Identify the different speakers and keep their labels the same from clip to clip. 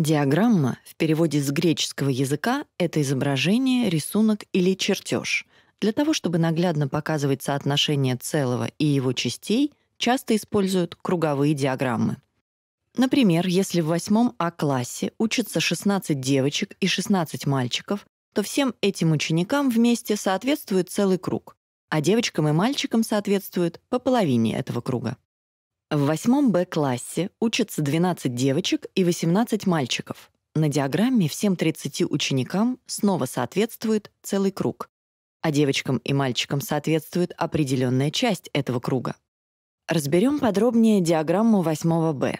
Speaker 1: Диаграмма в переводе с греческого языка — это изображение, рисунок или чертеж. Для того, чтобы наглядно показывать соотношение целого и его частей, часто используют круговые диаграммы. Например, если в восьмом А-классе учатся 16 девочек и 16 мальчиков, то всем этим ученикам вместе соответствует целый круг, а девочкам и мальчикам соответствует по половине этого круга. В восьмом Б-классе учатся 12 девочек и 18 мальчиков. На диаграмме всем 30 ученикам снова соответствует целый круг, а девочкам и мальчикам соответствует определенная часть этого круга. Разберем подробнее диаграмму восьмого Б.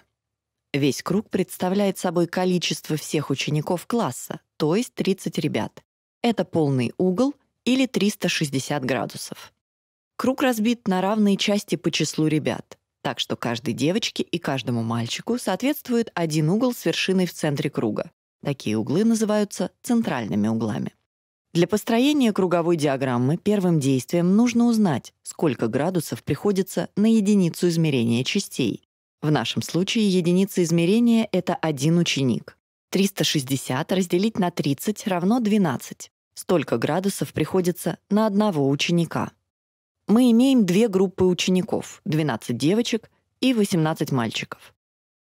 Speaker 1: Весь круг представляет собой количество всех учеников класса, то есть 30 ребят. Это полный угол или 360 градусов. Круг разбит на равные части по числу ребят. Так что каждой девочке и каждому мальчику соответствует один угол с вершиной в центре круга. Такие углы называются центральными углами. Для построения круговой диаграммы первым действием нужно узнать, сколько градусов приходится на единицу измерения частей. В нашем случае единица измерения — это один ученик. 360 разделить на 30 равно 12. Столько градусов приходится на одного ученика мы имеем две группы учеников — 12 девочек и 18 мальчиков.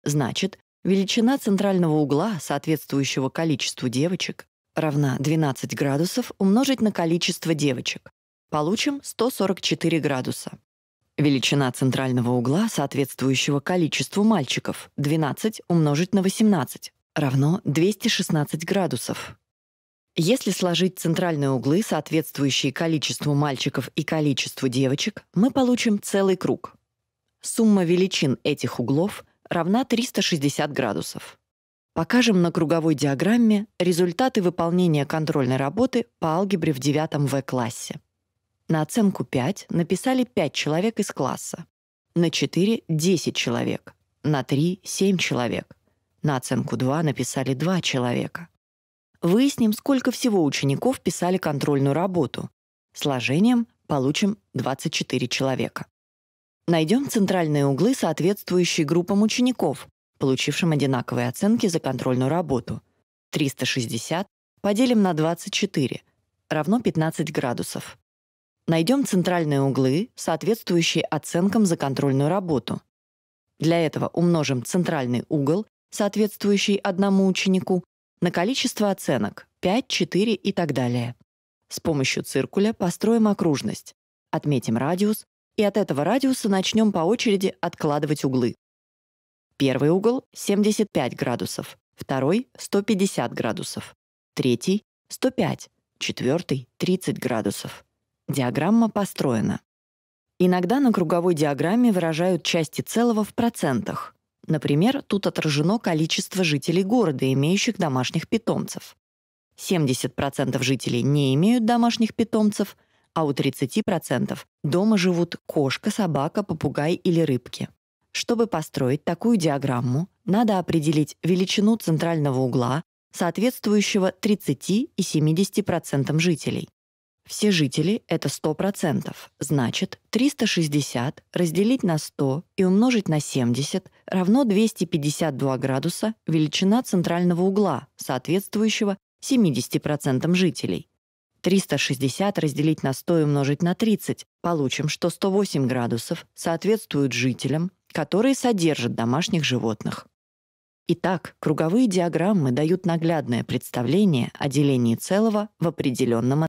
Speaker 1: Значит, величина центрального угла, соответствующего количеству девочек, равна 12 градусов умножить на количество девочек. Получим 144 градуса. Величина центрального угла, соответствующего количеству мальчиков, 12 умножить на 18, равно 216 градусов. Если сложить центральные углы, соответствующие количеству мальчиков и количеству девочек, мы получим целый круг. Сумма величин этих углов равна 360 градусов. Покажем на круговой диаграмме результаты выполнения контрольной работы по алгебре в 9 В-классе. На оценку 5 написали 5 человек из класса, на 4 – 10 человек, на 3 – 7 человек, на оценку 2 написали 2 человека, Выясним, сколько всего учеников писали контрольную работу. Сложением получим 24 человека. Найдем центральные углы, соответствующие группам учеников, получившим одинаковые оценки за контрольную работу. 360 поделим на 24 равно 15 градусов. Найдем центральные углы, соответствующие оценкам за контрольную работу. Для этого умножим центральный угол, соответствующий одному ученику, на количество оценок 5, 4 и так далее. С помощью циркуля построим окружность, отметим радиус, и от этого радиуса начнем по очереди откладывать углы. Первый угол — 75 градусов, второй — 150 градусов, третий — 105, четвертый — 30 градусов. Диаграмма построена. Иногда на круговой диаграмме выражают части целого в процентах. Например, тут отражено количество жителей города, имеющих домашних питомцев. 70% жителей не имеют домашних питомцев, а у 30% дома живут кошка, собака, попугай или рыбки. Чтобы построить такую диаграмму, надо определить величину центрального угла, соответствующего 30 и 70% жителей. Все жители — это 100%, значит, 360 разделить на 100 и умножить на 70 равно 252 градуса величина центрального угла, соответствующего 70% жителей. 360 разделить на 100 и умножить на 30, получим, что 108 градусов соответствуют жителям, которые содержат домашних животных. Итак, круговые диаграммы дают наглядное представление о делении целого в определенном